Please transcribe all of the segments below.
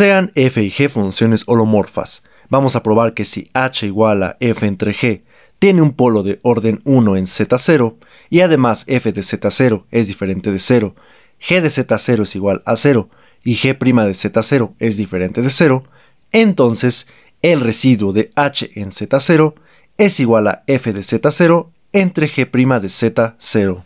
sean f y g funciones holomorfas. Vamos a probar que si h igual a f entre g tiene un polo de orden 1 en z0 y además f de z0 es diferente de 0, g de z0 es igual a 0 y g' de z0 es diferente de 0, entonces el residuo de h en z0 es igual a f de z0 entre g' de z0.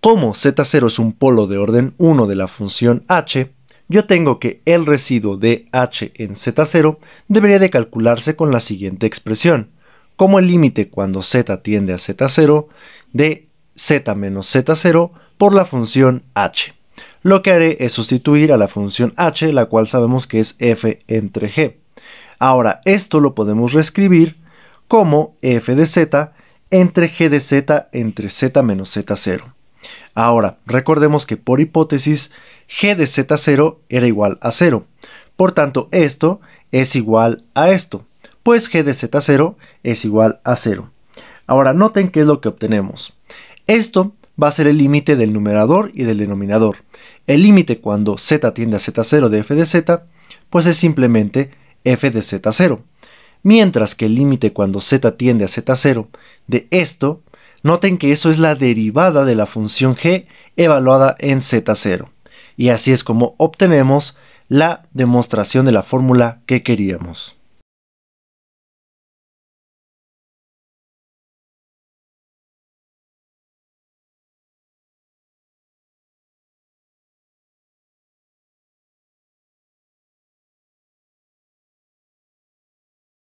Como z0 es un polo de orden 1 de la función h, yo tengo que el residuo de h en z0 debería de calcularse con la siguiente expresión, como el límite cuando z tiende a z0 de z menos z0 por la función h. Lo que haré es sustituir a la función h, la cual sabemos que es f entre g. Ahora, esto lo podemos reescribir como f de z entre g de z entre z menos z0. Ahora, recordemos que por hipótesis, g de z0 era igual a 0. Por tanto, esto es igual a esto, pues g de z0 es igual a 0. Ahora, noten qué es lo que obtenemos. Esto va a ser el límite del numerador y del denominador. El límite cuando z tiende a z0 de f de z, pues es simplemente f de z0. Mientras que el límite cuando z tiende a z0 de esto Noten que eso es la derivada de la función g evaluada en z0. Y así es como obtenemos la demostración de la fórmula que queríamos.